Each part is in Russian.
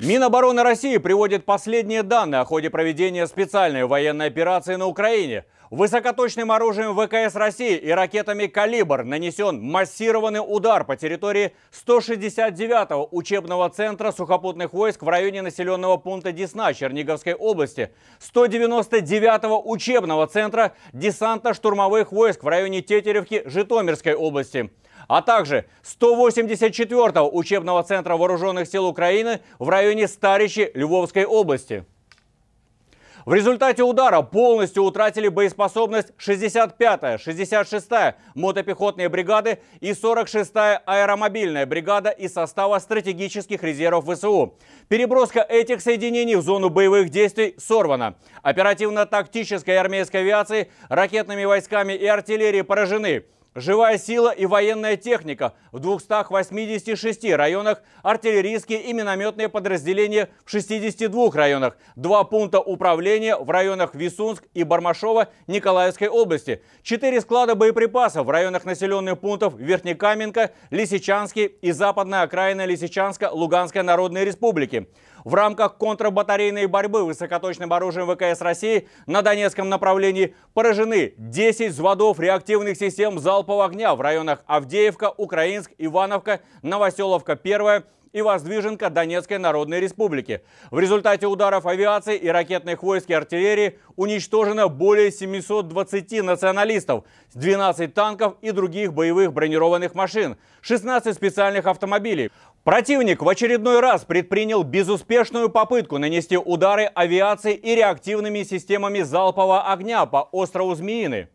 Минобороны России приводит последние данные о ходе проведения специальной военной операции на Украине – Высокоточным оружием ВКС России и ракетами «Калибр» нанесен массированный удар по территории 169-го учебного центра сухопутных войск в районе населенного пункта Десна Черниговской области, 199-го учебного центра десанта-штурмовых войск в районе Тетеревки Житомирской области а также 184-го учебного центра вооруженных сил Украины в районе Старичи Львовской области. В результате удара полностью утратили боеспособность 65-я, 66-я мотопехотные бригады и 46-я аэромобильная бригада из состава стратегических резервов ВСУ. Переброска этих соединений в зону боевых действий сорвана. Оперативно-тактической армейской авиации, ракетными войсками и артиллерией поражены. Живая сила и военная техника. В 286 районах артиллерийские и минометные подразделения в 62 районах. Два пункта управления в районах Висунск и Бармашова Николаевской области. Четыре склада боеприпасов в районах населенных пунктов Верхнекаменка, Лисичанский и западная окраина Лисичанска Луганской Народной Республики. В рамках контрбатарейной борьбы высокоточным оружием ВКС России на Донецком направлении поражены 10 взводов реактивных систем залпового огня в районах Авдеевка, Украинск, Ивановка, Новоселовка 1, и Воздвиженка Донецкой Народной Республики. В результате ударов авиации и ракетных войск и артиллерии уничтожено более 720 националистов, 12 танков и других боевых бронированных машин, 16 специальных автомобилей. Противник в очередной раз предпринял безуспешную попытку нанести удары авиации и реактивными системами залпового огня по острову Змеины.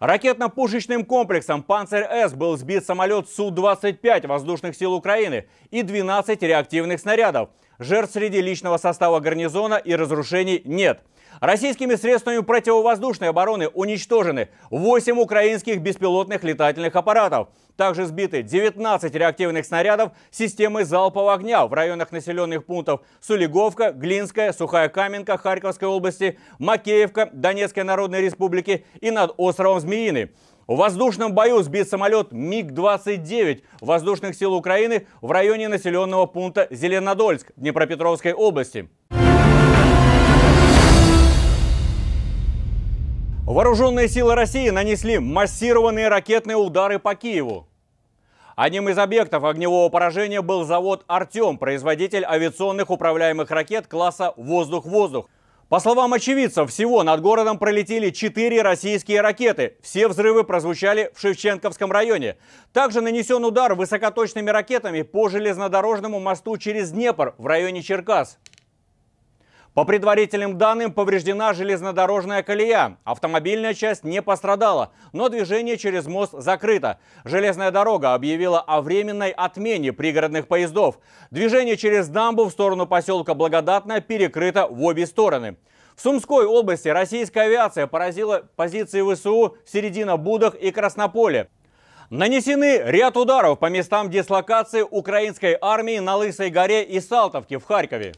Ракетно-пушечным комплексом «Панцирь-С» был сбит самолет Су-25 воздушных сил Украины и 12 реактивных снарядов. Жертв среди личного состава гарнизона и разрушений нет. Российскими средствами противовоздушной обороны уничтожены 8 украинских беспилотных летательных аппаратов – также сбиты 19 реактивных снарядов системы залпового огня в районах населенных пунктов Сулиговка, Глинская, Сухая Каменка Харьковской области, Макеевка Донецкой Народной Республики и над островом Змеиный. В воздушном бою сбит самолет МиГ-29 воздушных сил Украины в районе населенного пункта Зеленодольск Днепропетровской области. Вооруженные силы России нанесли массированные ракетные удары по Киеву. Одним из объектов огневого поражения был завод «Артем», производитель авиационных управляемых ракет класса «Воздух-воздух». По словам очевидцев, всего над городом пролетели четыре российские ракеты. Все взрывы прозвучали в Шевченковском районе. Также нанесен удар высокоточными ракетами по железнодорожному мосту через Днепр в районе Черкас. По предварительным данным, повреждена железнодорожная колея. Автомобильная часть не пострадала, но движение через мост закрыто. Железная дорога объявила о временной отмене пригородных поездов. Движение через дамбу в сторону поселка Благодатное перекрыто в обе стороны. В Сумской области российская авиация поразила позиции ВСУ Середина Будах и Краснополе. Нанесены ряд ударов по местам дислокации украинской армии на Лысой горе и Салтовке в Харькове.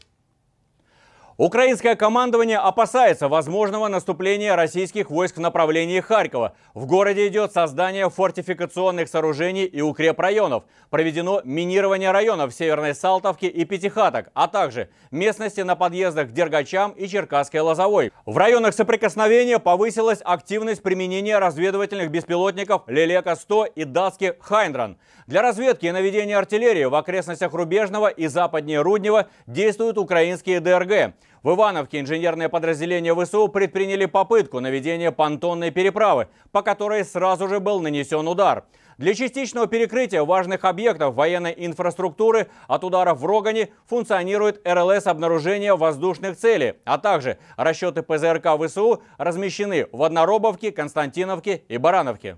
Украинское командование опасается возможного наступления российских войск в направлении Харькова. В городе идет создание фортификационных сооружений и укрепрайонов. Проведено минирование районов Северной Салтовки и Пятихаток, а также местности на подъездах к Дергачам и Черкасской Лозовой. В районах соприкосновения повысилась активность применения разведывательных беспилотников «Лелека-100» и датски «Хайндран». Для разведки и наведения артиллерии в окрестностях Рубежного и западнее Руднева действуют украинские ДРГ. В Ивановке инженерное подразделение ВСУ предприняли попытку наведения понтонной переправы, по которой сразу же был нанесен удар. Для частичного перекрытия важных объектов военной инфраструктуры от ударов в Рогане функционирует РЛС обнаружения воздушных целей, а также расчеты ПЗРК ВСУ размещены в Одноробовке, Константиновке и Барановке.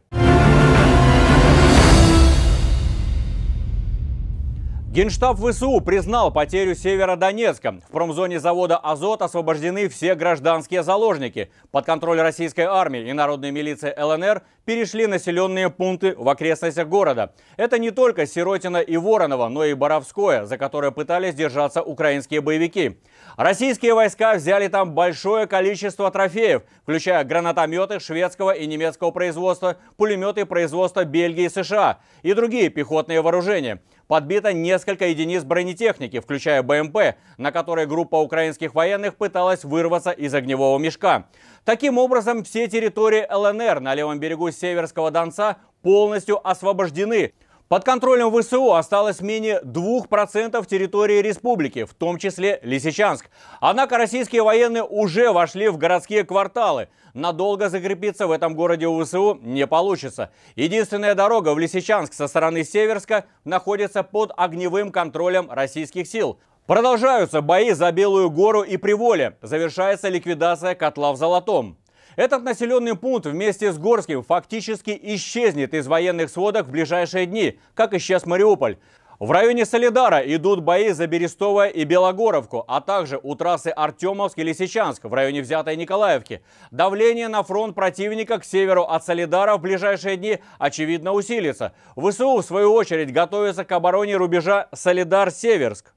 Генштаб ВСУ признал потерю Северодонецка. В промзоне завода «Азот» освобождены все гражданские заложники. Под контроль российской армии и народной милиции ЛНР перешли населенные пункты в окрестностях города. Это не только Сиротина и Воронова, но и Боровское, за которое пытались держаться украинские боевики. Российские войска взяли там большое количество трофеев, включая гранатометы шведского и немецкого производства, пулеметы производства Бельгии и США и другие пехотные вооружения. Подбито несколько единиц бронетехники, включая БМП, на которой группа украинских военных пыталась вырваться из огневого мешка. Таким образом, все территории ЛНР на левом берегу Северского Донца полностью освобождены. Под контролем ВСУ осталось менее 2% территории республики, в том числе Лисичанск. Однако российские военные уже вошли в городские кварталы. Надолго закрепиться в этом городе у ВСУ не получится. Единственная дорога в Лисичанск со стороны Северска находится под огневым контролем российских сил. Продолжаются бои за Белую гору и Приволе. Завершается ликвидация котла в Золотом. Этот населенный пункт вместе с Горским фактически исчезнет из военных сводок в ближайшие дни, как исчез Мариуполь. В районе Солидара идут бои за Берестовое и Белогоровку, а также у трассы Артемовск и Лисичанск в районе взятой Николаевки. Давление на фронт противника к северу от Солидара в ближайшие дни очевидно усилится. ВСУ, в свою очередь, готовится к обороне рубежа Солидар-Северск.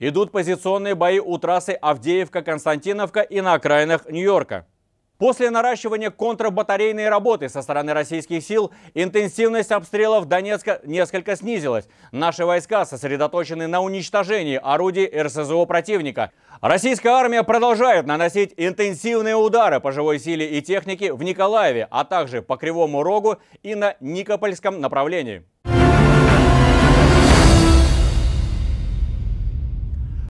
Идут позиционные бои у трассы Авдеевка-Константиновка и на окраинах Нью-Йорка. После наращивания контрбатарейной работы со стороны российских сил интенсивность обстрелов Донецка несколько снизилась. Наши войска сосредоточены на уничтожении орудий РСЗО противника. Российская армия продолжает наносить интенсивные удары по живой силе и технике в Николаеве, а также по Кривому Рогу и на Никопольском направлении.